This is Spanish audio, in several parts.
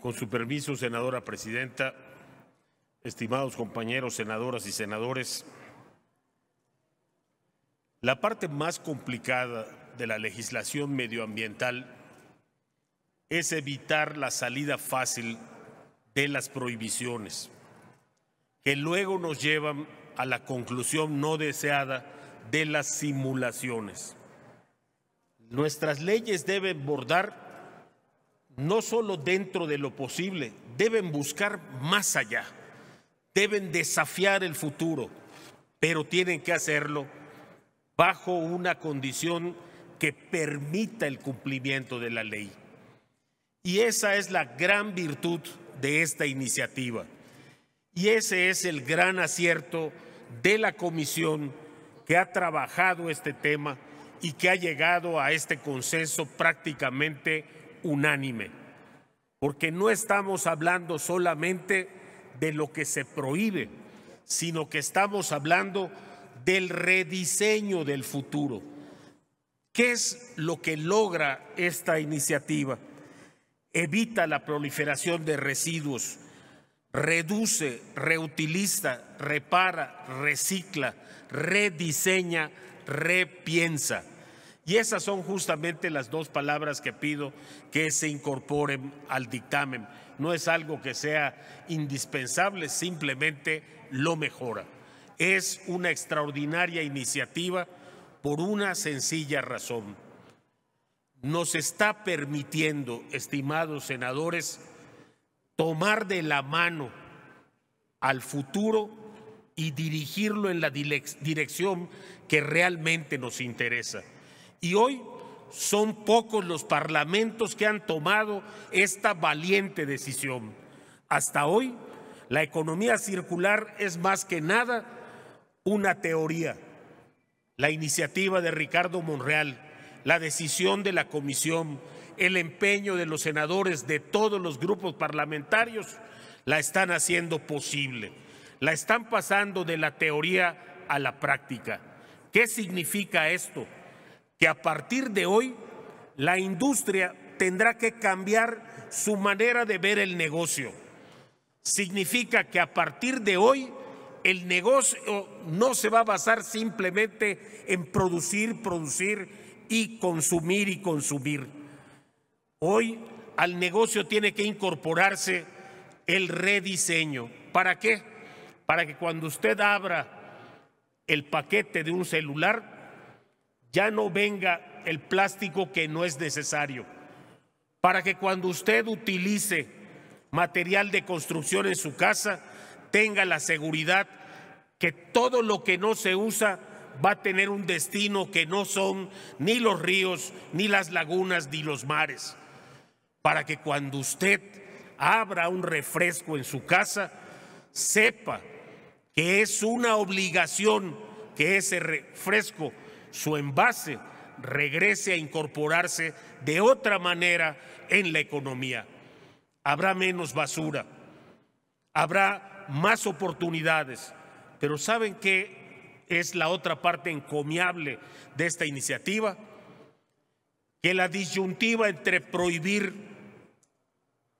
Con su permiso, senadora presidenta, estimados compañeros senadoras y senadores, la parte más complicada de la legislación medioambiental es evitar la salida fácil de las prohibiciones, que luego nos llevan a la conclusión no deseada de las simulaciones. Nuestras leyes deben bordar no solo dentro de lo posible, deben buscar más allá, deben desafiar el futuro, pero tienen que hacerlo bajo una condición que permita el cumplimiento de la ley. Y esa es la gran virtud de esta iniciativa. Y ese es el gran acierto de la comisión que ha trabajado este tema y que ha llegado a este consenso prácticamente unánime, porque no estamos hablando solamente de lo que se prohíbe, sino que estamos hablando del rediseño del futuro. ¿Qué es lo que logra esta iniciativa? Evita la proliferación de residuos, reduce, reutiliza, repara, recicla, rediseña, repiensa. Y esas son justamente las dos palabras que pido que se incorporen al dictamen. No es algo que sea indispensable, simplemente lo mejora. Es una extraordinaria iniciativa por una sencilla razón. Nos está permitiendo, estimados senadores, tomar de la mano al futuro y dirigirlo en la dirección que realmente nos interesa y hoy son pocos los parlamentos que han tomado esta valiente decisión. Hasta hoy, la economía circular es más que nada una teoría. La iniciativa de Ricardo Monreal, la decisión de la comisión, el empeño de los senadores de todos los grupos parlamentarios, la están haciendo posible. La están pasando de la teoría a la práctica. ¿Qué significa esto? que a partir de hoy la industria tendrá que cambiar su manera de ver el negocio. Significa que a partir de hoy el negocio no se va a basar simplemente en producir, producir y consumir y consumir. Hoy al negocio tiene que incorporarse el rediseño. ¿Para qué? Para que cuando usted abra el paquete de un celular, ya no venga el plástico que no es necesario, para que cuando usted utilice material de construcción en su casa, tenga la seguridad que todo lo que no se usa va a tener un destino que no son ni los ríos, ni las lagunas, ni los mares, para que cuando usted abra un refresco en su casa, sepa que es una obligación que ese refresco su envase regrese a incorporarse de otra manera en la economía. Habrá menos basura, habrá más oportunidades, pero ¿saben qué es la otra parte encomiable de esta iniciativa? Que la disyuntiva entre prohibir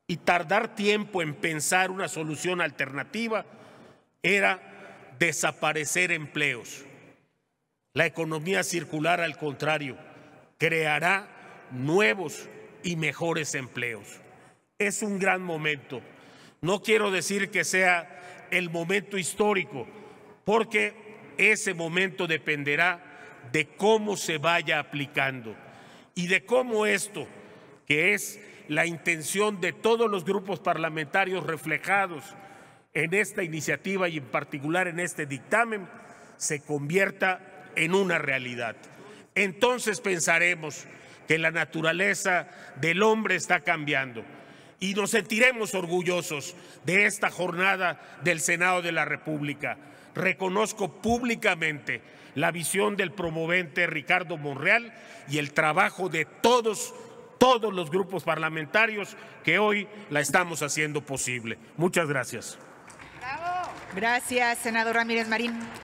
y tardar tiempo en pensar una solución alternativa era desaparecer empleos. La economía circular, al contrario, creará nuevos y mejores empleos. Es un gran momento. No quiero decir que sea el momento histórico, porque ese momento dependerá de cómo se vaya aplicando y de cómo esto, que es la intención de todos los grupos parlamentarios reflejados en esta iniciativa y en particular en este dictamen, se convierta en una realidad. Entonces pensaremos que la naturaleza del hombre está cambiando y nos sentiremos orgullosos de esta jornada del Senado de la República. Reconozco públicamente la visión del promovente Ricardo Monreal y el trabajo de todos, todos los grupos parlamentarios que hoy la estamos haciendo posible. Muchas gracias. Gracias, senador Ramírez Marín.